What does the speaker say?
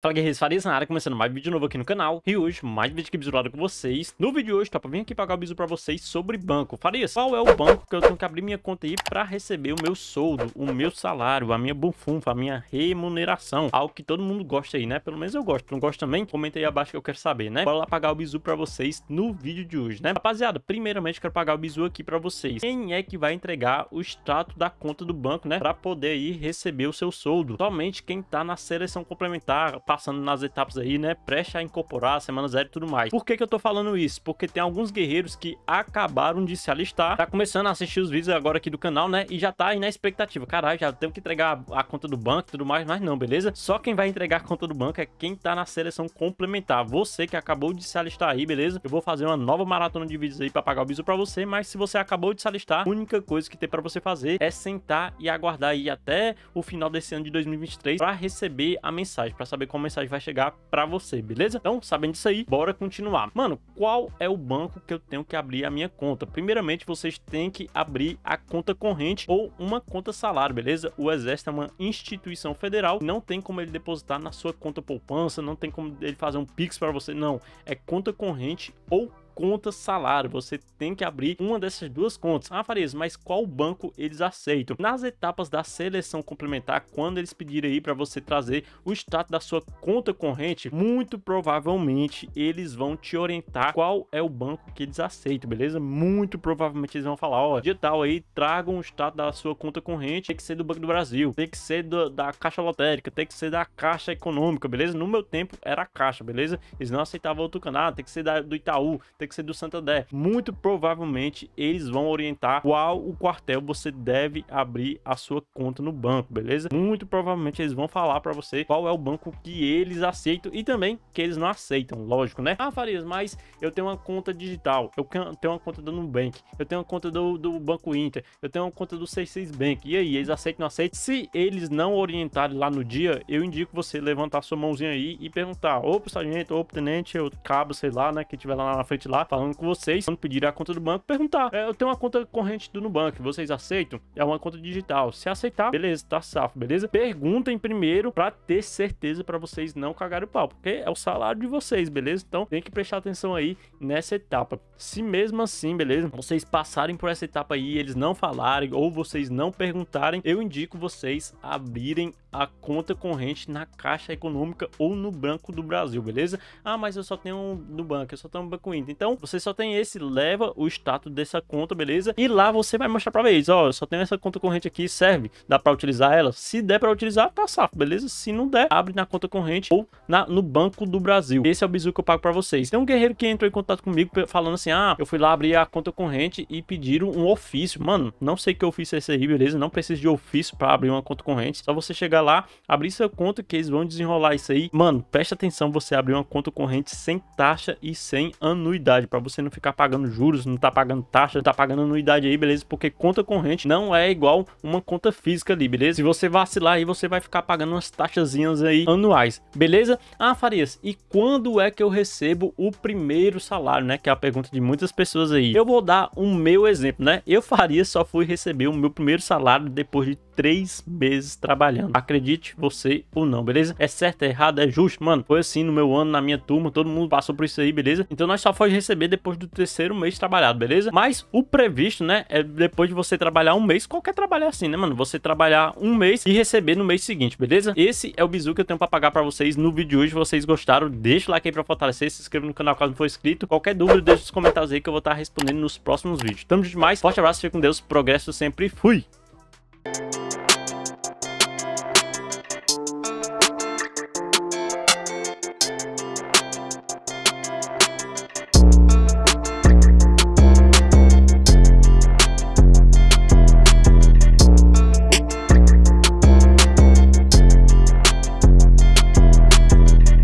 Fala guerreiros, Farias na área, começando mais vídeo novo aqui no canal E hoje, mais vídeo aqui bizurado com vocês No vídeo de hoje, topa, vim aqui pagar o bizu pra vocês sobre banco Farias, qual é o banco que eu tenho que abrir minha conta aí pra receber o meu soldo, o meu salário, a minha bufunfa, a minha remuneração Algo que todo mundo gosta aí, né? Pelo menos eu gosto, não gosta também? Comenta aí abaixo que eu quero saber, né? Bora lá pagar o bizu pra vocês no vídeo de hoje, né? Rapaziada, primeiramente quero pagar o bizu aqui pra vocês Quem é que vai entregar o extrato da conta do banco, né? Pra poder aí receber o seu soldo Somente quem tá na seleção complementar passando nas etapas aí, né? Preste a incorporar, semana zero e tudo mais. Por que que eu tô falando isso? Porque tem alguns guerreiros que acabaram de se alistar, tá começando a assistir os vídeos agora aqui do canal, né? E já tá aí na expectativa. Caralho, já tenho que entregar a conta do banco e tudo mais, mas não, beleza? Só quem vai entregar a conta do banco é quem tá na seleção complementar. Você que acabou de se alistar aí, beleza? Eu vou fazer uma nova maratona de vídeos aí pra pagar o bisu pra você, mas se você acabou de se alistar, a única coisa que tem pra você fazer é sentar e aguardar aí até o final desse ano de 2023 pra receber a mensagem, pra saber como qual mensagem vai chegar para você, beleza? Então, sabendo disso aí, bora continuar. Mano, qual é o banco que eu tenho que abrir a minha conta? Primeiramente, vocês têm que abrir a conta corrente ou uma conta salário, beleza? O Exército é uma instituição federal, não tem como ele depositar na sua conta poupança, não tem como ele fazer um Pix para você, não. É conta corrente ou conta salário. Você tem que abrir uma dessas duas contas. Ah, Farias, mas qual banco eles aceitam? Nas etapas da seleção complementar, quando eles pedirem aí para você trazer o status da sua conta corrente, muito provavelmente eles vão te orientar qual é o banco que eles aceitam, beleza? Muito provavelmente eles vão falar, ó, digital aí, tragam o status da sua conta corrente, tem que ser do Banco do Brasil, tem que ser do, da Caixa Lotérica, tem que ser da Caixa Econômica, beleza? No meu tempo era a Caixa, beleza? Eles não aceitavam outro canal, tem que ser da, do Itaú, tem ter que ser do Santander. Muito provavelmente eles vão orientar qual o quartel você deve abrir a sua conta no banco, beleza? Muito provavelmente eles vão falar para você qual é o banco que eles aceitam e também que eles não aceitam, lógico, né? Ah, Farias, mas eu tenho uma conta digital, eu tenho uma conta do Nubank, eu tenho uma conta do, do Banco Inter, eu tenho uma conta do C6 Bank. E aí, eles aceitam, ou não aceitam? Se eles não orientarem lá no dia, eu indico você levantar sua mãozinha aí e perguntar ou pro sargento, ou pro tenente, ou cabo, sei lá, né, que tiver lá na frente lá, lá falando com vocês, quando pedir a conta do banco, perguntar: é, eu tenho uma conta corrente do Nubank, vocês aceitam? É uma conta digital. Se aceitar, beleza, tá safo, beleza? Perguntem primeiro para ter certeza para vocês não cagarem o pau, porque é o salário de vocês, beleza? Então tem que prestar atenção aí nessa etapa. Se mesmo assim, beleza, vocês passarem por essa etapa aí, eles não falarem ou vocês não perguntarem, eu indico vocês abrirem a conta corrente na Caixa Econômica ou no Banco do Brasil, beleza? Ah, mas eu só tenho um no banco, eu só tenho um banco Inter. Então, você só tem esse, leva o status dessa conta, beleza? E lá você vai mostrar para eles, ó, eu só tenho essa conta corrente aqui, serve, dá para utilizar ela? Se der para utilizar, tá safo, beleza? Se não der, abre na conta corrente ou na, no Banco do Brasil. Esse é o bizu que eu pago para vocês. Tem um guerreiro que entrou em contato comigo falando assim, ah, eu fui lá abrir a conta corrente e pediram um ofício. Mano, não sei que ofício é esse aí, beleza? Não precisa de ofício para abrir uma conta corrente, só você chegar tiver lá, abrir sua conta que eles vão desenrolar isso aí. Mano, preste atenção você abrir uma conta corrente sem taxa e sem anuidade, para você não ficar pagando juros, não tá pagando taxa, tá pagando anuidade aí, beleza? Porque conta corrente não é igual uma conta física ali, beleza? Se você vacilar aí, você vai ficar pagando umas taxazinhas aí anuais, beleza? Ah, Farias, e quando é que eu recebo o primeiro salário, né? Que é a pergunta de muitas pessoas aí. Eu vou dar o um meu exemplo, né? Eu, Farias, só fui receber o meu primeiro salário depois de três meses trabalhando. Acredite você ou não, beleza? É certo, é errado, é justo, mano. Foi assim no meu ano, na minha turma, todo mundo passou por isso aí, beleza? Então nós só foi receber depois do terceiro mês trabalhado, beleza? Mas o previsto, né, é depois de você trabalhar um mês, qualquer trabalho é assim, né, mano? Você trabalhar um mês e receber no mês seguinte, beleza? Esse é o bizu que eu tenho pra pagar pra vocês no vídeo de hoje. Se vocês gostaram, deixa o like aí pra fortalecer, se inscreva no canal caso não for inscrito. Qualquer dúvida, deixa nos comentários aí que eu vou estar tá respondendo nos próximos vídeos. Tamo demais, forte abraço, fique com Deus, progresso sempre, fui!